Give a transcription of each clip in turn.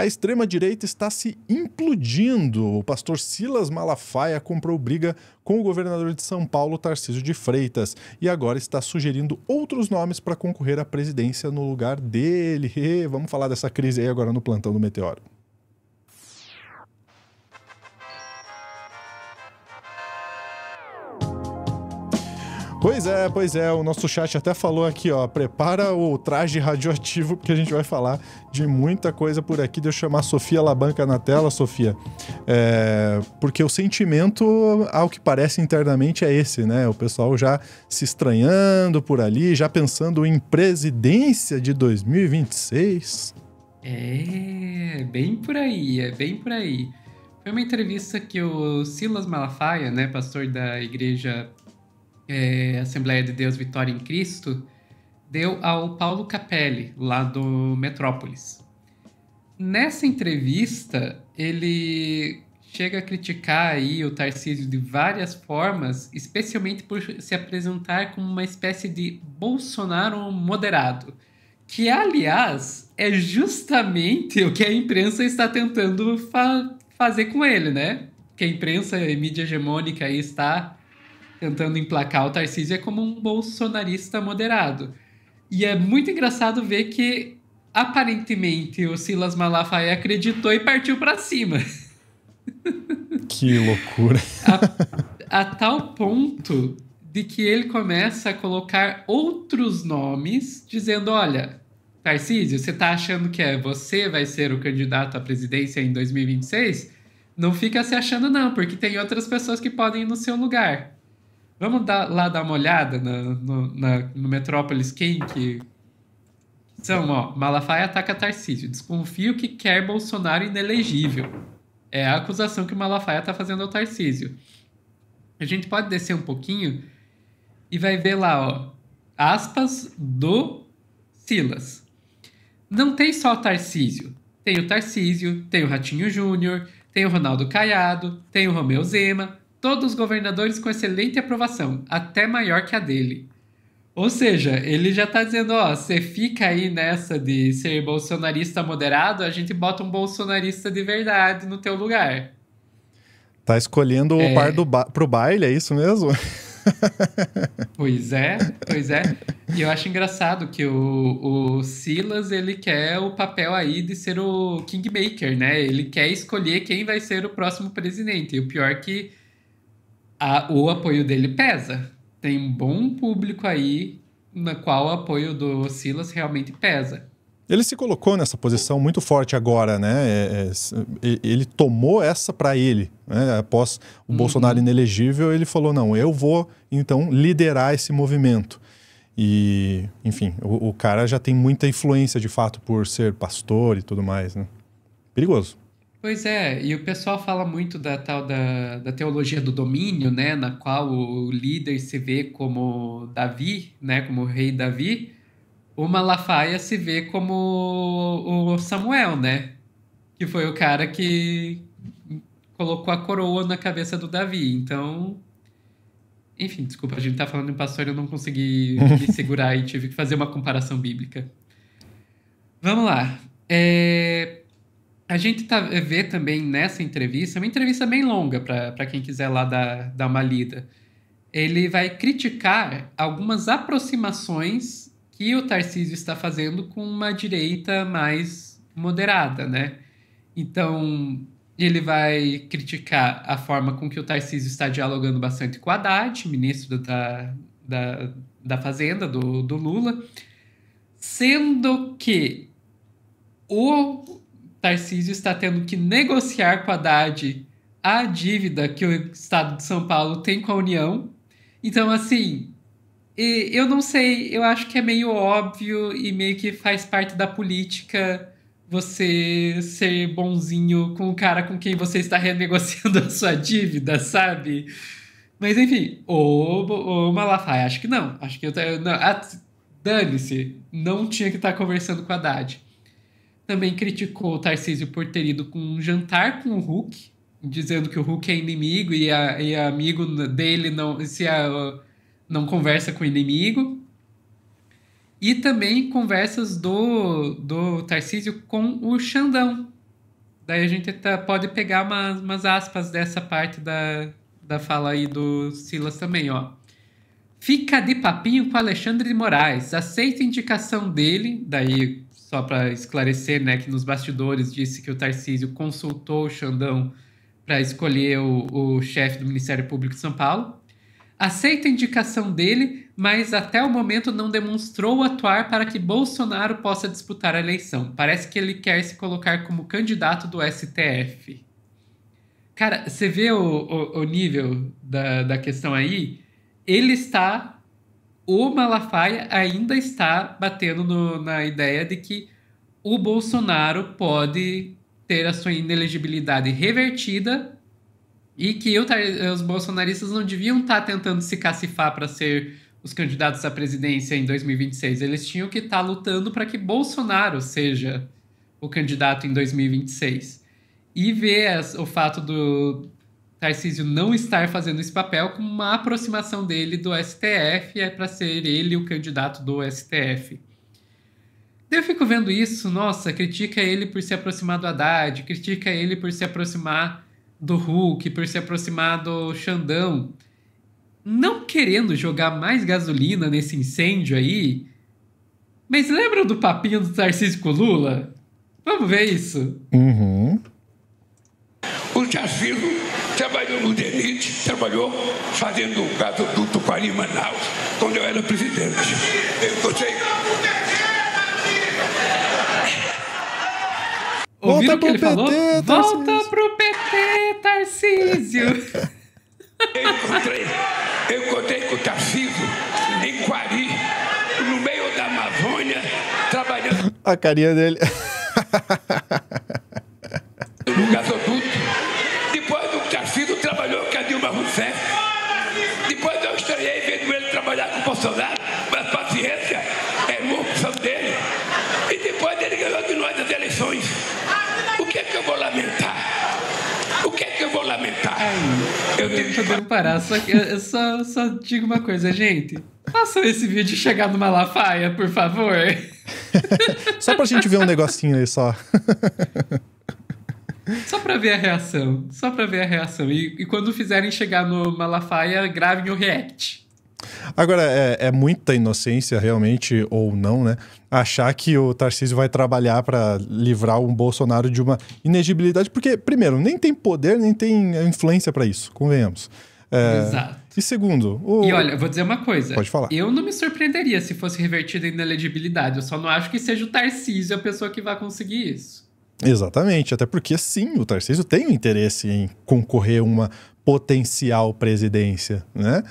A extrema-direita está se implodindo. O pastor Silas Malafaia comprou briga com o governador de São Paulo, Tarcísio de Freitas, e agora está sugerindo outros nomes para concorrer à presidência no lugar dele. vamos falar dessa crise aí agora no plantão do Meteoro. Pois é, pois é. O nosso chat até falou aqui, ó. Prepara o traje radioativo, porque a gente vai falar de muita coisa por aqui. Deixa eu chamar a Sofia Labanca na tela, Sofia. É, porque o sentimento, ao que parece internamente, é esse, né? O pessoal já se estranhando por ali, já pensando em presidência de 2026. É, bem por aí, é bem por aí. Foi uma entrevista que o Silas Malafaia, né, pastor da igreja é, Assembleia de Deus Vitória em Cristo deu ao Paulo Capelli, lá do Metrópolis. Nessa entrevista, ele chega a criticar aí o Tarcísio de várias formas, especialmente por se apresentar como uma espécie de Bolsonaro moderado, que aliás é justamente o que a imprensa está tentando fa fazer com ele, né? Que a imprensa e mídia hegemônica aí está tentando emplacar o Tarcísio é como um bolsonarista moderado. E é muito engraçado ver que aparentemente o Silas Malafaia acreditou e partiu para cima. Que loucura. A, a, tal ponto de que ele começa a colocar outros nomes, dizendo: olha, Tarcísio, você está achando que é você vai ser o candidato à presidência em 2026? Não fica se achando, não, porque tem outras pessoas que podem ir no seu lugar. Vamos dar, lá dar uma olhada na, no, na, no Metrópolis quem que. São, ó, Malafaia ataca Tarcísio. Desconfio que quer Bolsonaro inelegível. É a acusação que o Malafaia tá fazendo ao Tarcísio. A gente pode descer um pouquinho e vai ver lá, ó. Aspas do Silas. Não tem só o Tarcísio. Tem o Tarcísio, tem o Ratinho Júnior, tem o Ronaldo Caiado, tem o Romeu Zema, todos os governadores com excelente aprovação, até maior que a dele. Ou seja, ele já tá dizendo, ó, você fica aí nessa de ser bolsonarista moderado, a gente bota um bolsonarista de verdade no teu lugar. Tá escolhendo é... o par do ba pro baile, é isso mesmo? pois é, pois é. E eu acho engraçado que o, o Silas, ele quer o papel aí de ser o Kingmaker, né? Ele quer escolher quem vai ser o próximo presidente. E o pior é que a, o apoio dele pesa. Tem um bom público aí na qual o apoio do Silas realmente pesa. Ele se colocou nessa posição muito forte agora, né? É, é, ele tomou essa para ele, né? Após o uhum. Bolsonaro inelegível, ele falou: não, eu vou então liderar esse movimento. E, enfim, o, o cara já tem muita influência de fato por ser pastor e tudo mais, né? Perigoso. Pois é, e o pessoal fala muito da tal da, da teologia do domínio, né, na qual o líder se vê como Davi, né, como o rei Davi, o Malafaia se vê como o Samuel, né, que foi o cara que colocou a coroa na cabeça do Davi, então... Enfim, desculpa, a gente tá falando em pastor e eu não consegui me segurar e tive que fazer uma comparação bíblica. Vamos lá. É... A gente tá, eh, vê também nessa entrevista, é uma entrevista bem longa para quem quiser lá dar, dar uma lida. Ele vai criticar algumas aproximações que o Tarcísio está fazendo com uma direita mais moderada, né? Então, ele vai criticar a forma com que o Tarcísio está dialogando bastante com o Haddad, ministro da, da, da Fazenda, do, do Lula, sendo que o Tarcísio está tendo que negociar com a Haddad a dívida que o Estado de São Paulo tem com a União. Então, assim, eu não sei, eu acho que é meio óbvio e meio que faz parte da política você ser bonzinho com o cara com quem você está renegociando a sua dívida, sabe? Mas enfim, o, o Malafaia, acho que não. Acho que eu. Dane-se, não tinha que estar conversando com a Haddad. Também criticou o Tarcísio por ter ido com um jantar com o Hulk, dizendo que o Hulk é inimigo e, a, e amigo dele não se a, não conversa com o inimigo. E também conversas do, do Tarcísio com o Xandão. Daí a gente tá, pode pegar umas, umas aspas dessa parte da, da fala aí do Silas também, ó. Fica de papinho com Alexandre de Moraes. Aceita a indicação dele, daí só para esclarecer, né, que nos bastidores disse que o Tarcísio consultou o Xandão para escolher o, o chefe do Ministério Público de São Paulo. Aceita a indicação dele, mas até o momento não demonstrou atuar para que Bolsonaro possa disputar a eleição. Parece que ele quer se colocar como candidato do STF. Cara, você vê o, o, o nível da, da questão aí? Ele está o Malafaia ainda está batendo no, na ideia de que o Bolsonaro pode ter a sua inelegibilidade revertida e que os bolsonaristas não deviam estar tá tentando se cacifar para ser os candidatos à presidência em 2026. Eles tinham que estar tá lutando para que Bolsonaro seja o candidato em 2026. E ver o fato do, Tarcísio não estar fazendo esse papel como uma aproximação dele do STF, é para ser ele o candidato do STF. Eu fico vendo isso, nossa, critica ele por se aproximar do Haddad, critica ele por se aproximar do Hulk, por se aproximar do Xandão. Não querendo jogar mais gasolina nesse incêndio aí, mas lembra do papinho do Tarcísio com Lula? Vamos ver isso. Uhum. O Tarcísio o Denite trabalhou fazendo o gasoduto Tucari em Manaus, quando eu era presidente. Eu sei. Volta pro que ele PT, falou? Tarcísio. Volta pro PT, Tarcísio. Eu encontrei, eu encontrei com o Tarcísio em Quari, no meio da Amazônia, trabalhando. A carinha dele. que é que eu vou lamentar? O que é que eu vou lamentar? eu tenho que parar, só que eu só, só digo uma coisa, gente. Façam esse vídeo chegar numa lafaia, por favor. só pra gente ver um negocinho aí só. Só pra ver a reação. Só pra ver a reação. E, e quando fizerem chegar no Malafaia, gravem o react. Agora, é, é, muita inocência, realmente, ou não, né? Achar que o Tarcísio vai trabalhar para livrar um Bolsonaro de uma inegibilidade, porque, primeiro, nem tem poder, nem tem influência para isso, convenhamos. É... Exato. E segundo, o... E olha, vou dizer uma coisa. Pode falar. Eu não me surpreenderia se fosse revertida a inelegibilidade. Eu só não acho que seja o Tarcísio a pessoa que vai conseguir isso. Exatamente, até porque sim, o Tarcísio tem um interesse em concorrer a uma potencial presidência, né?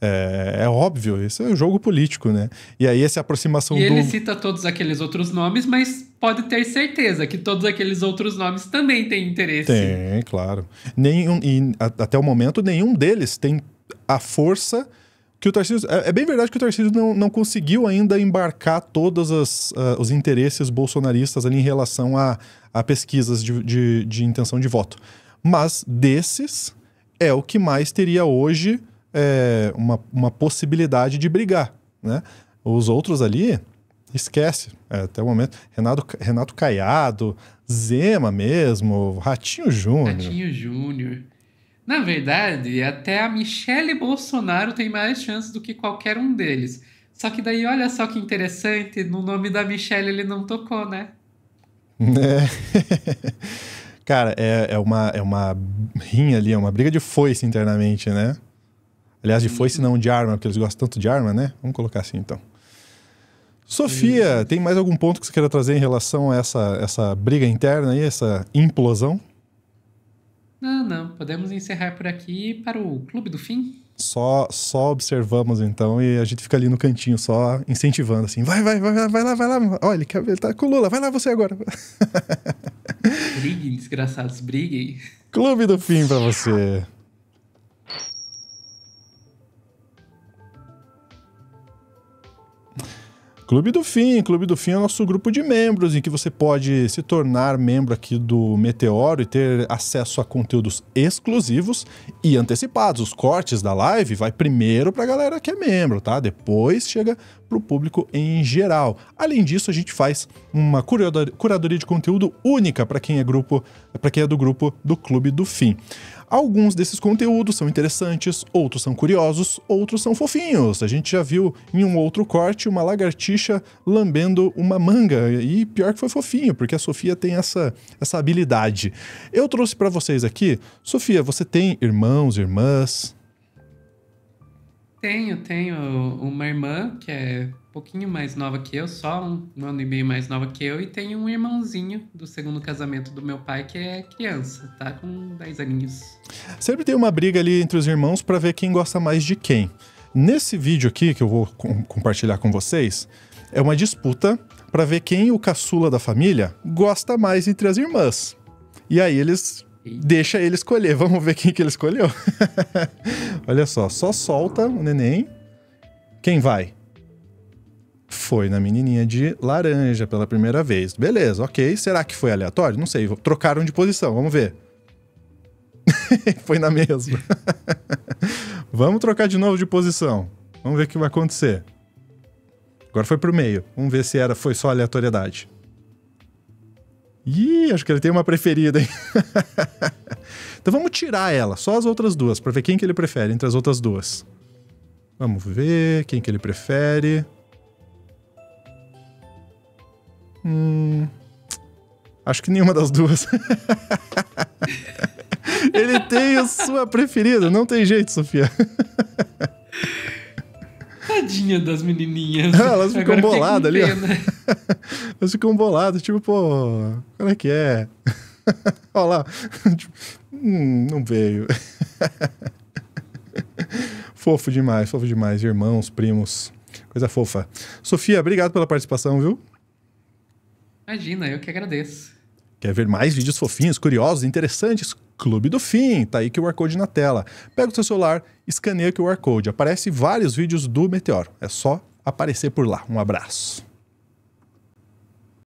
É, é óbvio, isso é um jogo político, né? E aí essa aproximação e ele do... ele cita todos aqueles outros nomes, mas pode ter certeza que todos aqueles outros nomes também têm interesse. Tem, claro. Nenhum, e até o momento nenhum deles tem a força que o Tarcísio. É, é, bem verdade que o Tarcísio não, não conseguiu ainda embarcar todos as, uh, os interesses bolsonaristas ali em relação a, a pesquisas de, de, de, intenção de voto. Mas desses é o que mais teria hoje é, uma, uma possibilidade de brigar. Né? Os outros ali, esquece, é, até o momento. Renato, Renato Caiado, Zema mesmo, Ratinho Júnior. Ratinho Júnior. Na verdade, até a Michelle Bolsonaro tem mais chances do que qualquer um deles. Só que daí, olha só que interessante, no nome da Michelle ele não tocou, né? É. Cara, é, é, uma, é uma rinha ali, é uma briga de foice internamente, né? Aliás, de foice não, de arma, porque eles gostam tanto de arma, né? Vamos colocar assim, então. Sofia, Isso. tem mais algum ponto que você queira trazer em relação a essa, essa briga interna aí, essa implosão? Não, não. Podemos encerrar por aqui para o Clube do Fim. Só, só observamos então e a gente fica ali no cantinho só incentivando assim, vai, vai, vai, vai, lá, vai lá. Olha, ele, quer, ele tá com o Lula, vai lá você agora. briguem, desgraçados, briguem. Clube do fim para você. Clube do Fim. Clube do Fim é o nosso grupo de membros, em que você pode se tornar membro aqui do Meteoro e ter acesso a conteúdos exclusivos e antecipados. Os cortes da live vai primeiro para a galera que é membro, tá? Depois chega para o público em geral. Além disso, a gente faz uma curadoria de conteúdo única para quem é grupo, para quem é do grupo do Clube do Fim. Alguns desses conteúdos são interessantes, outros são curiosos, outros são fofinhos. A gente já viu em um outro corte uma lagartixa lambendo uma manga e pior que foi fofinho, porque a Sofia tem essa, essa habilidade. Eu trouxe para vocês aqui, Sofia, você tem irmãos, irmãs? Tenho, tenho uma irmã que é um pouquinho mais nova que eu, só um ano e meio mais nova que eu, e tenho um irmãozinho do segundo casamento do meu pai que é criança, tá com 10 aninhos. Sempre tem uma briga ali entre os irmãos para ver quem gosta mais de quem. Nesse vídeo aqui que eu vou com compartilhar com vocês, é uma disputa para ver quem o caçula da família gosta mais entre as irmãs. E aí eles Deixa ele escolher. Vamos ver quem que ele escolheu. Olha só, só solta o neném. Quem vai? Foi na menininha de laranja pela primeira vez. Beleza, ok. Será que foi aleatório? Não sei. Trocaram de posição, vamos ver. foi na mesma. vamos trocar de novo de posição. Vamos ver o que vai acontecer. Agora foi pro meio. Vamos ver se era foi só aleatoriedade. Ih, acho que ele tem uma preferida, hein? então vamos tirar ela, só as outras duas, para ver quem que ele prefere entre as outras duas. Vamos ver quem que ele prefere. Hum, acho que nenhuma das duas. ele tem a sua preferida, não tem jeito, Sofia. Tadinha das menininhas. elas ficam boladas ali. Ó. Eles um bolado, tipo, pô, como é que é? Olha lá. Tipo, hum, não veio. fofo demais, fofo demais. Irmãos, primos, coisa fofa. Sofia, obrigado pela participação, viu? Imagina, eu que agradeço. Quer ver mais vídeos fofinhos, curiosos, interessantes? Clube do Fim, tá aí que o Code na tela. Pega o seu celular, escaneia o QR Code. Aparece vários vídeos do Meteoro. É só aparecer por lá. Um abraço.